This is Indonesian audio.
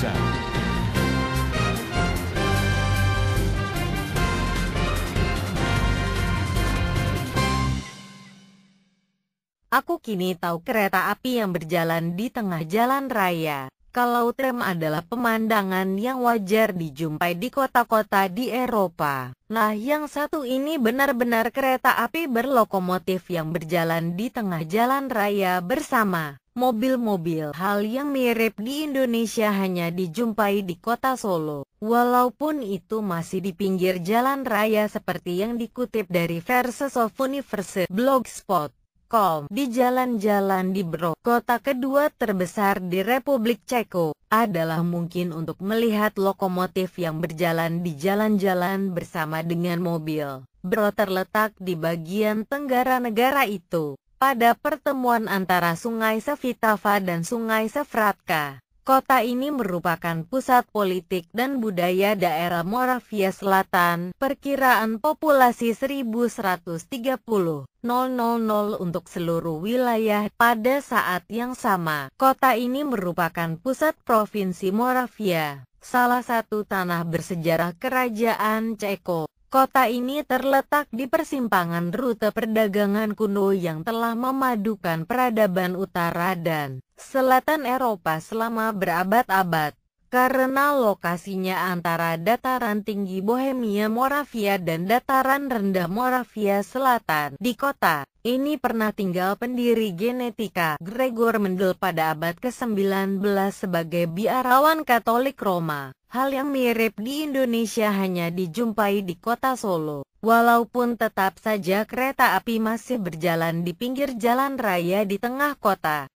Bangsa. Aku kini tahu kereta api yang berjalan di tengah jalan raya. Kalau tram adalah pemandangan yang wajar dijumpai di kota-kota di Eropa. Nah, yang satu ini benar-benar kereta api berlokomotif yang berjalan di tengah jalan raya bersama mobil-mobil. Hal yang mirip di Indonesia hanya dijumpai di kota Solo. Walaupun itu masih di pinggir jalan raya seperti yang dikutip dari Verses of Universe Blogspot. Di jalan-jalan di Bro, kota kedua terbesar di Republik Ceko, adalah mungkin untuk melihat lokomotif yang berjalan di jalan-jalan bersama dengan mobil. Bro terletak di bagian tenggara negara itu pada pertemuan antara Sungai Sevitava dan Sungai Sevratka. Kota ini merupakan pusat politik dan budaya daerah Moravia Selatan. Perkiraan populasi 1130.000 untuk seluruh wilayah pada saat yang sama. Kota ini merupakan pusat provinsi Moravia, salah satu tanah bersejarah kerajaan Ceko. Kota ini terletak di persimpangan rute perdagangan kuno yang telah memadukan peradaban utara dan selatan Eropa selama berabad-abad. Karena lokasinya antara dataran tinggi Bohemia Moravia dan dataran rendah Moravia Selatan di kota ini pernah tinggal pendiri genetika Gregor Mendel pada abad ke-19 sebagai biarawan Katolik Roma. Hal yang mirip di Indonesia hanya dijumpai di kota Solo. Walaupun tetap saja kereta api masih berjalan di pinggir jalan raya di tengah kota.